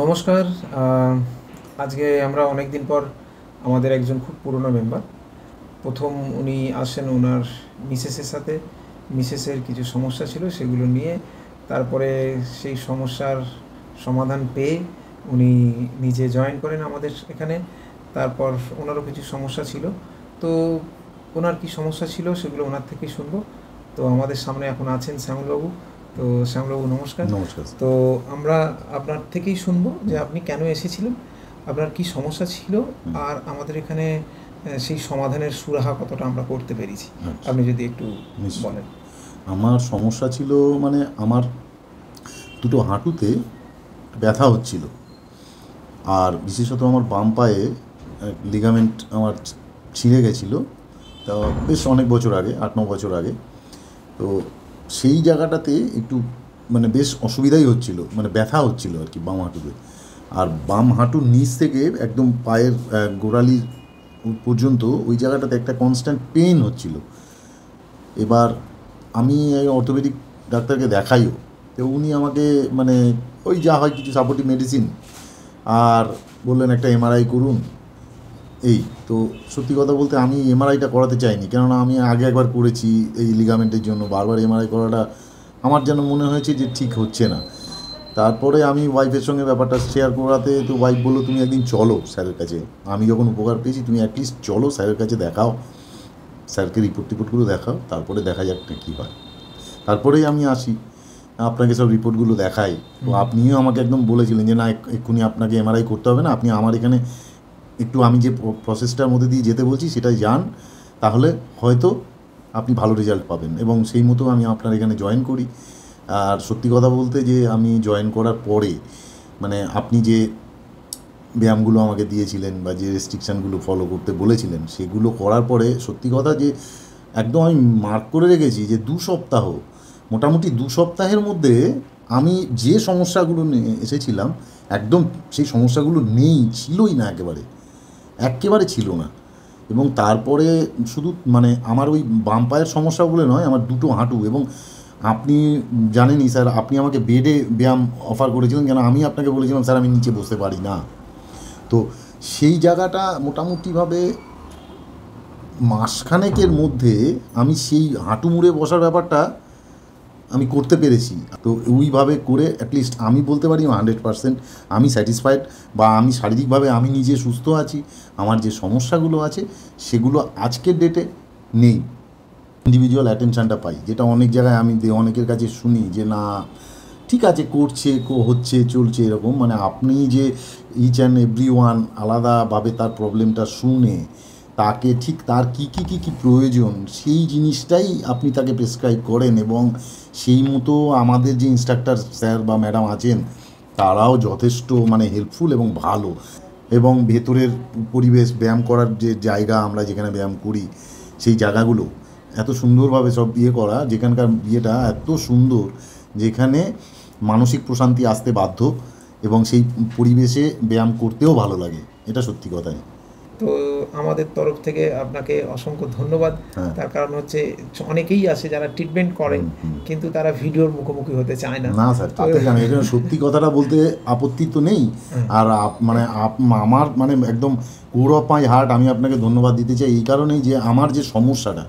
নমস্কার আজকে আমরা অনেক দিন পর আমাদের একজন খুব পুরনো মেম্বার প্রথম উনি আসেন ওনার মিসেসের সাথে মিসেসের কিছু সমস্যা ছিল সেগুলো নিয়ে তারপরে সেই সমস্যার সমাধান পেয়ে উনি নিজে জয়েন করেন আমাদের এখানে তারপর ওনারও কিছু সমস্যা ছিল তো ওনার কি সমস্যা ছিল সেগুলো ওনার থেকেই শুনবো তো আমাদের সামনে এখন আছেন শ্যামলবাবু তো শ্যামলাবু নমস্কার নমস্কার তো আমরা আপনার থেকেই শুনবো যে আপনি কেন এসেছিলেন আপনার কি সমস্যা ছিল আর আমাদের এখানে সেই সমাধানের সুরাহা কতটা আমরা করতে পেরেছি আচ্ছা। আপনি যদি একটু বলেন আমার সমস্যা ছিল মানে আমার দুটো হাঁটুতে ব্যথা হচ্ছিল আর বিশেষত আমার বাম পায়ে লিগামেন্ট আমার ছিঁড়ে গেছিলো তা বেশ অনেক বছর আগে আট ন বছর আগে তো সেই জায়গাটাতে একটু মানে বেশ অসুবিধাই হচ্ছিল মানে ব্যথা হচ্ছিল আর কি বাম হাঁটুতে আর বাম হাঁটুর নিচ থেকে একদম পায়ের গোড়ালির পর্যন্ত ওই জায়গাটাতে একটা কনস্ট্যান্ট পেন হচ্ছিল এবার আমি এই অর্থোপেডিক ডাক্তারকে দেখাইও তো উনি আমাকে মানে ওই যা হয় কিছু সাপোর্টিভ মেডিসিন আর বললেন একটা এমআরআই করুন এই তো সত্যি কথা বলতে আমি এমআরআইটা করাতে চাইনি কেননা আমি আগে একবার করেছি এই লিগামেন্টের জন্য বারবার এমআরআই করাটা আমার যেন মনে হয়েছে যে ঠিক হচ্ছে না তারপরে আমি ওয়াইফের সঙ্গে ব্যাপারটা শেয়ার করাতে তো ওয়াইফ বললো তুমি একদিন চলো স্যারের কাছে আমি যখন উপকার পেয়েছি তুমি অ্যাটলিস্ট চলো স্যারের কাছে দেখাও স্যারকে রিপোর্ট টিপোর্টগুলো দেখাও তারপরে দেখা যাক না কী হয় তারপরেই আমি আসি আপনাকে সব রিপোর্টগুলো দেখাই তো আপনিও আমাকে একদম বলেছিলেন যে না এক্ষুনি আপনাকে এমআরআই করতে হবে না আপনি আমার এখানে একটু আমি যে প্রসেসটার মধ্যে দিয়ে যেতে বলছি সেটা যান তাহলে হয়তো আপনি ভালো রেজাল্ট পাবেন এবং সেই মতো আমি আপনার এখানে জয়েন করি আর সত্যি কথা বলতে যে আমি জয়েন করার পরে মানে আপনি যে ব্যায়ামগুলো আমাকে দিয়েছিলেন বা যে রেস্ট্রিকশানগুলো ফলো করতে বলেছিলেন সেগুলো করার পরে সত্যি কথা যে একদম আমি মার্ক করে রেখেছি যে দু সপ্তাহ মোটামুটি দু সপ্তাহের মধ্যে আমি যে সমস্যাগুলো নিয়ে এসেছিলাম একদম সেই সমস্যাগুলো নেই ছিলই না একেবারে একেবারে ছিল না এবং তারপরে শুধু মানে আমার ওই বাম পায়ের সমস্যা বলে নয় আমার দুটো হাঁটু এবং আপনি জানেনই স্যার আপনি আমাকে বেডে ব্যায়াম অফার করেছিলেন কেন আমি আপনাকে বলেছিলাম স্যার আমি নিচে বসতে পারি না তো সেই জায়গাটা মোটামুটিভাবে মাসখানেকের মধ্যে আমি সেই হাঁটু মুড়ে বসার ব্যাপারটা আমি করতে পেরেছি তো ওইভাবে করে অ্যাটলিস্ট আমি বলতে পারি হান্ড্রেড পারসেন্ট আমি স্যাটিসফাইড বা আমি শারীরিকভাবে আমি নিজে সুস্থ আছি আমার যে সমস্যাগুলো আছে সেগুলো আজকের ডেটে নেই ইন্ডিভিজুয়াল অ্যাটেনশানটা পাই যেটা অনেক জায়গায় আমি অনেকের কাছে শুনি যে না ঠিক আছে করছে কো হচ্ছে চলছে এরকম মানে আপনি যে ইচ অ্যান্ড এভরি ওয়ান আলাদাভাবে তার প্রবলেমটা শুনে তাকে ঠিক তার কী কী কী কী প্রয়োজন সেই জিনিসটাই আপনি তাকে প্রেসক্রাইব করেন এবং সেই মতো আমাদের যে ইনস্ট্রাক্টর স্যার বা ম্যাডাম আছেন তারাও যথেষ্ট মানে হেল্পফুল এবং ভালো এবং ভেতরের পরিবেশ ব্যায়াম করার যে জায়গা আমরা যেখানে ব্যায়াম করি সেই জায়গাগুলো এত সুন্দরভাবে সব বিয়ে করা যেখানকার বিয়েটা এত সুন্দর যেখানে মানসিক প্রশান্তি আসতে বাধ্য এবং সেই পরিবেশে ব্যায়াম করতেও ভালো লাগে এটা সত্যি কথাই তো আমাদের তরফ থেকে আপনাকে অসংখ্য ধন্যবাদ হ্যাঁ। তার কারণ হচ্ছে অনেকেই আছে যারা ট্রিটমেন্ট করেন কিন্তু তারা ভিডিওর মুখোমুখি হতে চায় না না স্যার তাতে জানি সত্যি কথাটা বলতে আপত্তি তো নেই হ্যাঁ। আর মানে আমার মানে একদম গৌরব মাই হার্ট আমি আপনাকে ধন্যবাদ দিতে চাই এই কারণেই যে আমার যে সমস্যাটা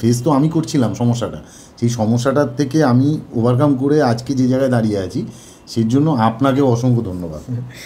ফেস তো আমি করছিলাম সমস্যাটা সেই সমস্যাটার থেকে আমি ওভারকাম করে আজকে যে জায়গায় দাঁড়িয়ে আছি সেই জন্য আপনাকে অসংখ্য ধন্যবাদ